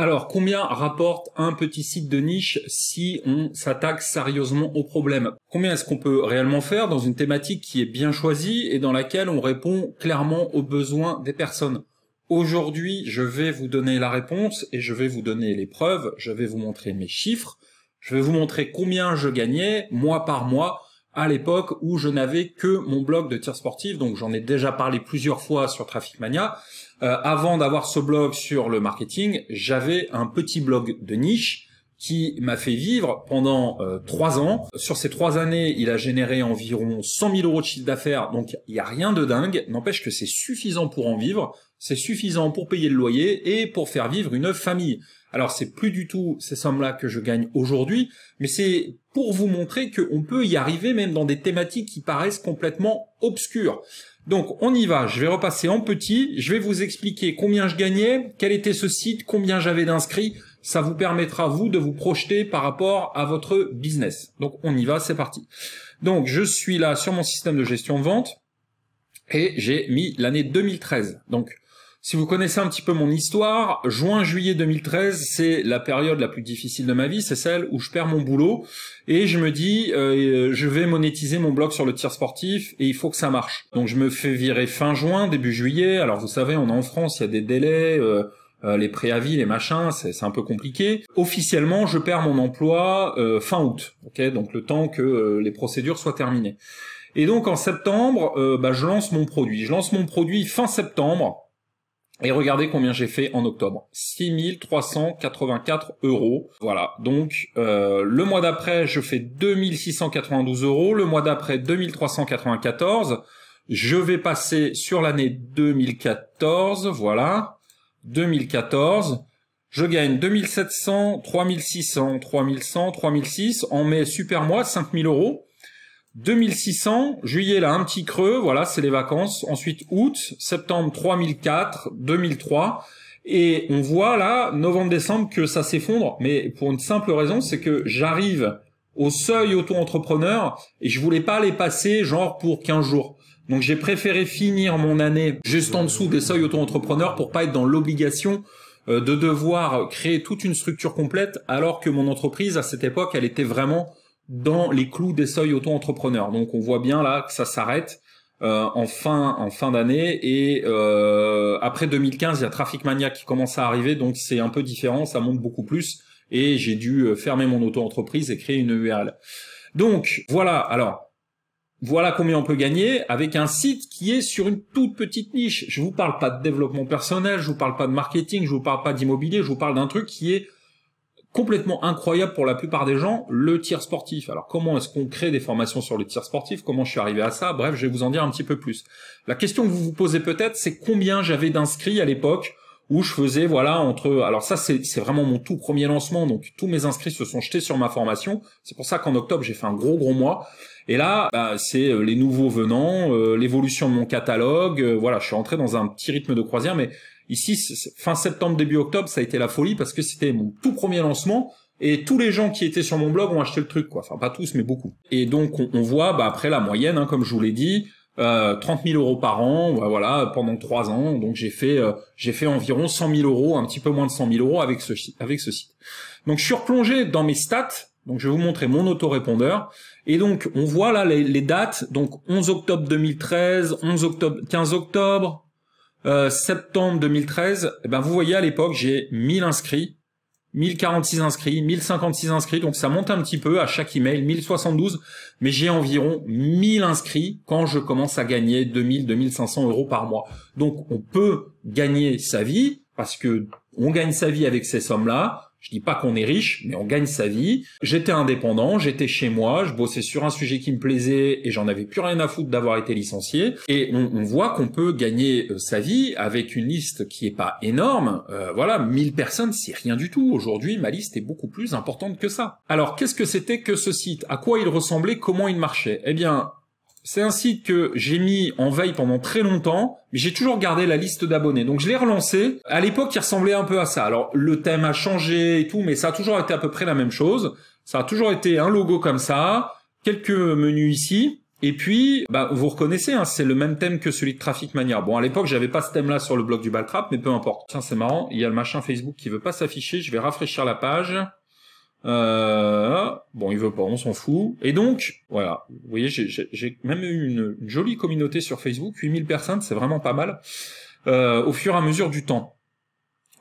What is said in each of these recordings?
Alors, combien rapporte un petit site de niche si on s'attaque sérieusement au problème Combien est-ce qu'on peut réellement faire dans une thématique qui est bien choisie et dans laquelle on répond clairement aux besoins des personnes Aujourd'hui, je vais vous donner la réponse et je vais vous donner les preuves, je vais vous montrer mes chiffres, je vais vous montrer combien je gagnais mois par mois à l'époque où je n'avais que mon blog de tir sportif, donc j'en ai déjà parlé plusieurs fois sur Traffic Mania. Euh, avant d'avoir ce blog sur le marketing, j'avais un petit blog de niche qui m'a fait vivre pendant euh, trois ans. Sur ces trois années, il a généré environ 100 000 euros de chiffre d'affaires, donc il n'y a rien de dingue. N'empêche que c'est suffisant pour en vivre, c'est suffisant pour payer le loyer et pour faire vivre une famille. Alors c'est plus du tout ces sommes-là que je gagne aujourd'hui, mais c'est pour vous montrer qu'on peut y arriver même dans des thématiques qui paraissent complètement obscures. Donc on y va, je vais repasser en petit, je vais vous expliquer combien je gagnais, quel était ce site, combien j'avais d'inscrits, ça vous permettra vous de vous projeter par rapport à votre business. Donc on y va, c'est parti. Donc je suis là sur mon système de gestion de vente et j'ai mis l'année 2013. Donc si vous connaissez un petit peu mon histoire, juin-juillet 2013, c'est la période la plus difficile de ma vie, c'est celle où je perds mon boulot et je me dis, euh, je vais monétiser mon blog sur le tir sportif et il faut que ça marche. Donc je me fais virer fin juin, début juillet. Alors vous savez, on est en France, il y a des délais. Euh, euh, les préavis, les machins, c'est un peu compliqué. Officiellement, je perds mon emploi fin août, ok, donc le temps que les procédures soient terminées. Et donc en septembre, bah, je lance mon produit. Je lance mon produit fin septembre, et regardez combien j'ai fait en octobre. 6384 euros. Voilà. Donc, euh, le mois d'après, je fais 2692 euros. Le mois d'après, 2394. Je vais passer sur l'année 2014. Voilà. 2014. Je gagne 2700, 3600, 3100, 3006. En mai, super mois, 5000 euros. 2600, juillet là un petit creux, voilà, c'est les vacances. Ensuite août, septembre 3004, 2003 et on voit là novembre décembre que ça s'effondre mais pour une simple raison, c'est que j'arrive au seuil auto-entrepreneur et je voulais pas les passer genre pour 15 jours. Donc j'ai préféré finir mon année juste en dessous des seuils auto-entrepreneurs pour pas être dans l'obligation euh, de devoir créer toute une structure complète alors que mon entreprise à cette époque elle était vraiment dans les clous des seuils auto-entrepreneurs. Donc on voit bien là que ça s'arrête euh, en fin en fin d'année et euh, après 2015 il y a Traffic Mania qui commence à arriver donc c'est un peu différent, ça monte beaucoup plus et j'ai dû euh, fermer mon auto-entreprise et créer une e URL. Donc voilà, alors voilà combien on peut gagner avec un site qui est sur une toute petite niche. Je vous parle pas de développement personnel, je vous parle pas de marketing, je vous parle pas d'immobilier, je vous parle d'un truc qui est complètement incroyable pour la plupart des gens, le tir sportif. Alors comment est-ce qu'on crée des formations sur le tir sportif Comment je suis arrivé à ça Bref, je vais vous en dire un petit peu plus. La question que vous vous posez peut-être, c'est combien j'avais d'inscrits à l'époque où je faisais, voilà, entre... Alors ça, c'est vraiment mon tout premier lancement, donc tous mes inscrits se sont jetés sur ma formation. C'est pour ça qu'en octobre, j'ai fait un gros, gros mois. Et là, bah, c'est euh, les nouveaux venants, euh, l'évolution de mon catalogue. Euh, voilà, je suis entré dans un petit rythme de croisière, mais Ici, fin septembre, début octobre, ça a été la folie parce que c'était mon tout premier lancement. Et tous les gens qui étaient sur mon blog ont acheté le truc, quoi. Enfin, pas tous, mais beaucoup. Et donc, on, voit, bah, après la moyenne, hein, comme je vous l'ai dit, 30 euh, 000 euros par an, bah, voilà, pendant trois ans. Donc, j'ai fait, euh, j'ai fait environ 100 000 euros, un petit peu moins de 100 000 euros avec ce, avec ce site. Donc, je suis replongé dans mes stats. Donc, je vais vous montrer mon autorépondeur. Et donc, on voit là les, les dates. Donc, 11 octobre 2013, 11 octobre, 15 octobre, euh, septembre 2013, eh ben vous voyez à l'époque, j'ai 1000 inscrits, 1046 inscrits, 1056 inscrits, donc ça monte un petit peu à chaque email, 1072, mais j'ai environ 1000 inscrits quand je commence à gagner 2000, 2500 euros par mois. Donc on peut gagner sa vie, parce que on gagne sa vie avec ces sommes-là, je dis pas qu'on est riche, mais on gagne sa vie. J'étais indépendant, j'étais chez moi, je bossais sur un sujet qui me plaisait et j'en avais plus rien à foutre d'avoir été licencié. Et on, voit qu'on peut gagner euh, sa vie avec une liste qui est pas énorme. Euh, voilà, 1000 personnes, c'est rien du tout. Aujourd'hui, ma liste est beaucoup plus importante que ça. Alors, qu'est-ce que c'était que ce site À quoi il ressemblait Comment il marchait Eh bien, c'est un site que j'ai mis en veille pendant très longtemps, mais j'ai toujours gardé la liste d'abonnés. Donc je l'ai relancé. À l'époque, il ressemblait un peu à ça. Alors le thème a changé et tout, mais ça a toujours été à peu près la même chose. Ça a toujours été un logo comme ça, quelques menus ici. Et puis, bah, vous reconnaissez, hein, c'est le même thème que celui de Traffic Mania. Bon, à l'époque, j'avais pas ce thème-là sur le blog du Baltrap, mais peu importe. Tiens, c'est marrant, il y a le machin Facebook qui veut pas s'afficher. Je vais rafraîchir la page. Euh, bon, il veut pas, on s'en fout. Et donc, voilà, vous voyez, j'ai même eu une, jolie communauté sur Facebook, 8000 personnes, c'est vraiment pas mal, euh, au fur et à mesure du temps.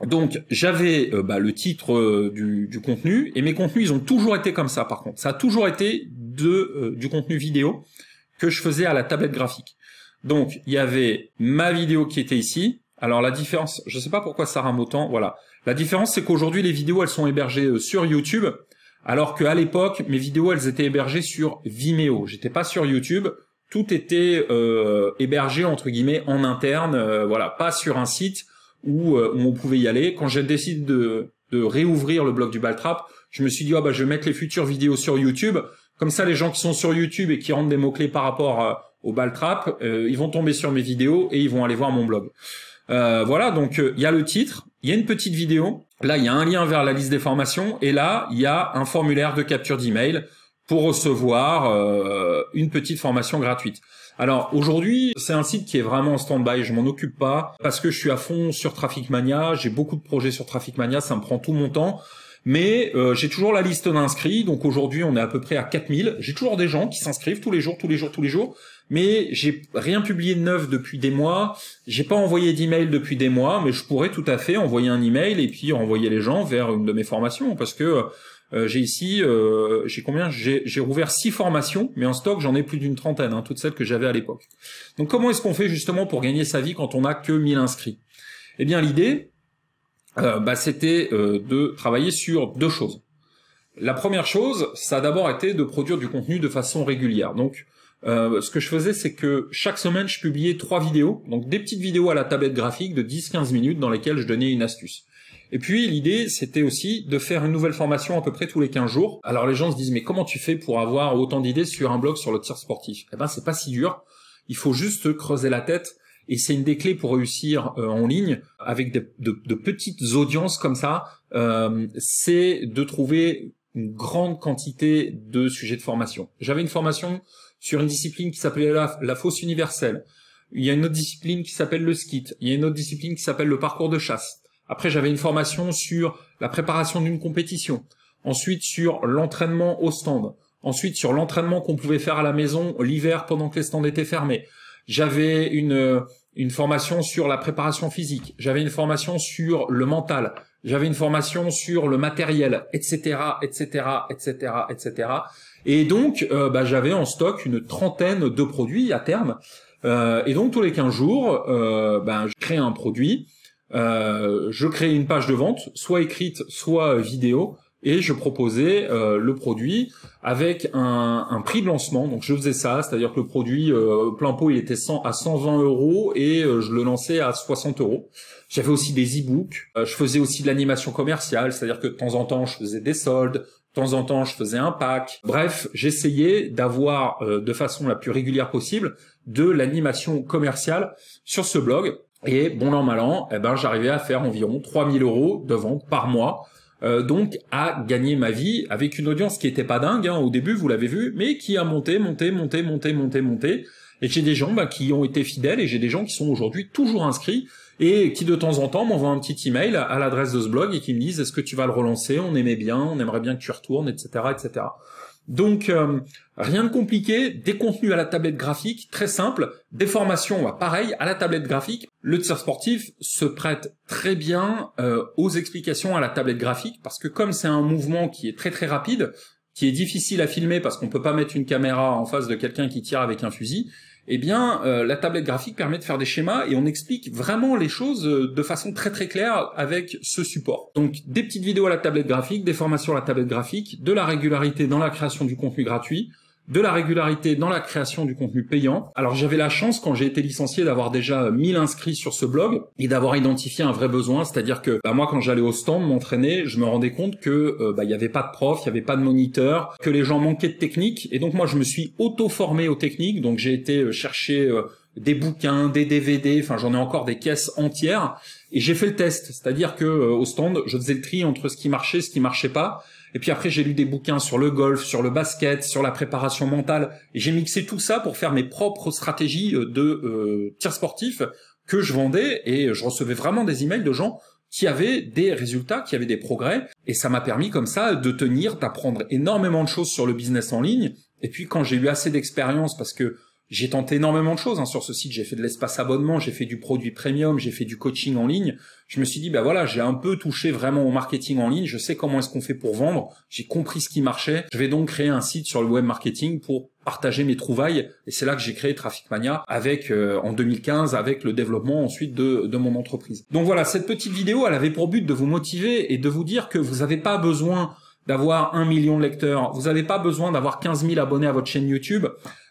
Donc j'avais euh, bah, le titre du, contenu, et mes contenus, ils ont toujours été comme ça par contre. Ça a toujours été de, du contenu vidéo que je faisais à la tablette graphique. Donc il y avait ma vidéo qui était ici. Alors la différence, je sais pas pourquoi ça rame autant, voilà. La différence, c'est qu'aujourd'hui, les vidéos, elles sont hébergées euh, sur YouTube, alors qu'à l'époque, mes vidéos, elles étaient hébergées sur Vimeo. J'étais pas sur YouTube. Tout était euh, hébergé entre guillemets en interne, euh, voilà, pas sur un site où, on pouvait y aller. Quand j'ai décidé de, réouvrir le blog du Baltrap, je me suis dit ah, bah je vais mettre les futures vidéos sur YouTube. Comme ça, les gens qui sont sur YouTube et qui rentrent des mots clés par rapport au Baltrap, ils vont tomber sur mes vidéos et ils vont aller voir mon blog. voilà, donc il y a le titre, il y a une petite vidéo. Là, il y a un lien vers la liste des formations. Et là, il y a un formulaire de capture d'email pour recevoir euh, une petite formation gratuite. Alors aujourd'hui, c'est un site qui est vraiment en stand-by, je m'en occupe pas parce que je suis à fond sur Traffic Mania, j'ai beaucoup de projets sur Traffic Mania, ça me prend tout mon temps. Mais euh, j'ai toujours la liste d'inscrits, donc aujourd'hui on est à peu près à 4000. J'ai toujours des gens qui s'inscrivent tous les jours, tous les jours, tous les jours mais j'ai rien publié de neuf depuis des mois, j'ai pas envoyé d'email depuis des mois, mais je pourrais tout à fait envoyer un email et puis renvoyer les gens vers une de mes formations parce que euh, j'ai ici, euh, j'ai combien J'ai rouvert six formations, mais en stock j'en ai plus d'une trentaine, hein, toutes celles que j'avais à l'époque. Donc comment est-ce qu'on fait justement pour gagner sa vie quand on n'a que 1000 inscrits Eh bien l'idée, euh, bah, c'était de travailler sur deux choses. La première chose, ça a d'abord été de produire du contenu de façon régulière. Donc euh, ce que je faisais, c'est que chaque semaine, je publiais trois vidéos, donc des petites vidéos à la tablette graphique de 10-15 minutes dans lesquelles je donnais une astuce. Et puis l'idée, c'était aussi de faire une nouvelle formation à peu près tous les 15 jours. Alors les gens se disent, mais comment tu fais pour avoir autant d'idées sur un blog sur le tir sportif Eh ben, c'est pas si dur. Il faut juste creuser la tête. Et c'est une des clés pour réussir euh, en ligne avec de, de, petites audiences comme ça. Euh, c'est de trouver une grande quantité de sujets de formation. J'avais une formation sur une discipline qui s'appelait la, fausse fosse universelle. Il y a une autre discipline qui s'appelle le skit. Il y a une autre discipline qui s'appelle le parcours de chasse. Après, j'avais une formation sur la préparation d'une compétition. Ensuite, sur l'entraînement au stand. Ensuite, sur l'entraînement qu'on pouvait faire à la maison l'hiver pendant que les stands étaient fermés. J'avais une, une formation sur la préparation physique. J'avais une formation sur le mental. J'avais une formation sur le matériel, etc., etc., etc., etc. Et donc, euh, bah, j'avais en stock une trentaine de produits à terme. Euh, et donc, tous les 15 jours, euh, bah, je crée un produit, je crée une page de vente, soit écrite, soit vidéo, et je proposais euh, le produit avec un, prix de lancement. Donc je faisais ça, c'est-à-dire que le produit euh, plein pot il était 100 à 120 euros et euh, je le lançais à 60 euros. J'avais aussi des e-books. je faisais aussi de l'animation commerciale, c'est-à-dire que de temps en temps je faisais des soldes, de temps en temps, je faisais un pack. Bref, j'essayais d'avoir de façon la plus régulière possible de l'animation commerciale sur ce blog. Et bon an, mal an, eh ben, j'arrivais à faire environ 3000 euros de vente par mois euh, donc à gagner ma vie avec une audience qui était pas dingue hein, au début, vous l'avez vu, mais qui a monté, monté, monté, monté, monté, monté. Et j'ai des gens bah, qui ont été fidèles et j'ai des gens qui sont aujourd'hui toujours inscrits et qui de temps en temps m'envoient un petit email à l'adresse de ce blog et qui me disent est-ce que tu vas le relancer On aimait bien, on aimerait bien que tu retournes, etc., etc. Donc euh, rien de compliqué, des contenus à la tablette graphique, très simple, des formations, bah, pareil, à la tablette graphique. Le tir sportif se prête très bien euh, aux explications à la tablette graphique, parce que comme c'est un mouvement qui est très très rapide, qui est difficile à filmer parce qu'on peut pas mettre une caméra en face de quelqu'un qui tire avec un fusil, eh bien, euh, la tablette graphique permet de faire des schémas et on explique vraiment les choses euh, de façon très très claire avec ce support. Donc, des petites vidéos à la tablette graphique, des formations à la tablette graphique, de la régularité dans la création du contenu gratuit, de la régularité dans la création du contenu payant. Alors j'avais la chance quand j'ai été licencié d'avoir déjà 1000 euh, inscrits sur ce blog et d'avoir identifié un vrai besoin, c'est-à-dire que bah, moi quand j'allais au stand m'entraîner, je me rendais compte que euh, bah, il y avait pas de prof, il y avait pas de moniteur, que les gens manquaient de technique et donc moi je me suis auto-formé aux techniques, donc j'ai été euh, chercher des bouquins, des DVD, enfin j'en ai encore des caisses entières et j'ai fait le test, c'est-à-dire que au stand, je faisais le tri entre ce qui marchait, ce qui marchait pas et puis après, j'ai lu des bouquins sur le golf, sur le basket, sur la préparation mentale. Et j'ai mixé tout ça pour faire mes propres stratégies euh, de euh, tir sportif que je vendais. Et je recevais vraiment des emails de gens qui avaient des résultats, qui avaient des progrès. Et ça m'a permis comme ça de tenir, d'apprendre énormément de choses sur le business en ligne. Et puis quand j'ai eu assez d'expérience, parce que j'ai tenté énormément de choses hein, sur ce site. J'ai fait de l'espace abonnement, j'ai fait du produit premium, j'ai fait du coaching en ligne. Je me suis dit, ben voilà, j'ai un peu touché vraiment au marketing en ligne. Je sais comment est-ce qu'on fait pour vendre. J'ai compris ce qui marchait. Je vais donc créer un site sur le web marketing pour partager mes trouvailles. Et c'est là que j'ai créé Traffic Mania avec euh, en 2015 avec le développement ensuite de, de mon entreprise. Donc voilà, cette petite vidéo, elle avait pour but de vous motiver et de vous dire que vous n'avez pas besoin d'avoir un million de lecteurs. Vous n'avez pas besoin d'avoir 15 000 abonnés à votre chaîne YouTube.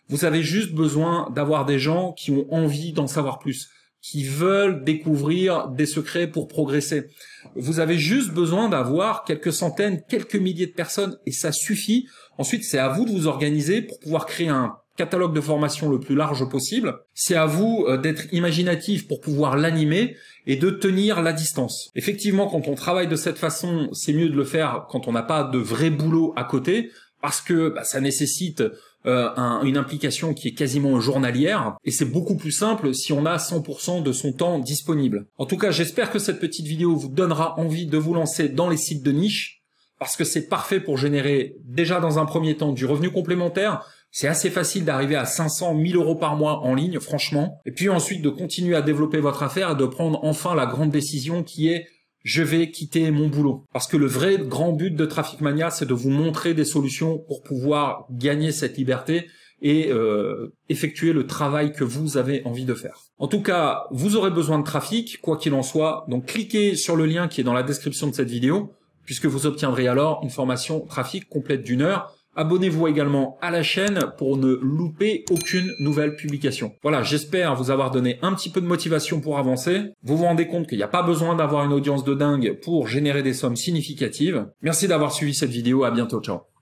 Vous avez juste besoin d'avoir des gens qui ont envie d'en savoir plus, qui veulent découvrir des secrets pour progresser. Vous avez juste besoin d'avoir quelques centaines, quelques milliers de personnes et ça suffit. Ensuite, c'est à vous de vous organiser pour pouvoir créer un catalogue de formation le plus large possible. C'est à vous euh, d'être imaginatif pour pouvoir l'animer et de tenir la distance. Effectivement, quand on travaille de cette façon, c'est mieux de le faire quand on n'a pas de vrai boulot à côté parce que bah, ça nécessite euh, une implication qui est quasiment journalière, et c'est beaucoup plus simple si on a 100% de son temps disponible. En tout cas, j'espère que cette petite vidéo vous donnera envie de vous lancer dans les sites de niche, parce que c'est parfait pour générer déjà dans un premier temps du revenu complémentaire, c'est assez facile d'arriver à 500 1000 euros par mois en ligne, franchement. Et puis ensuite de continuer à développer votre affaire et de prendre enfin la grande décision qui est je vais quitter mon boulot. Parce que le vrai grand but de Traffic Mania, c'est de vous montrer des solutions pour pouvoir gagner cette liberté et euh, effectuer le travail que vous avez envie de faire. En tout cas, vous aurez besoin de trafic, quoi qu'il en soit, donc cliquez sur le lien qui est dans la description de cette vidéo, puisque vous obtiendrez alors une formation trafic complète d'une heure Abonnez-vous également à la chaîne pour ne louper aucune nouvelle publication. Voilà, j'espère vous avoir donné un petit peu de motivation pour avancer. Vous vous rendez compte qu'il n'y a pas besoin d'avoir une audience de dingue pour générer des sommes significatives. Merci d'avoir suivi cette vidéo, à bientôt, ciao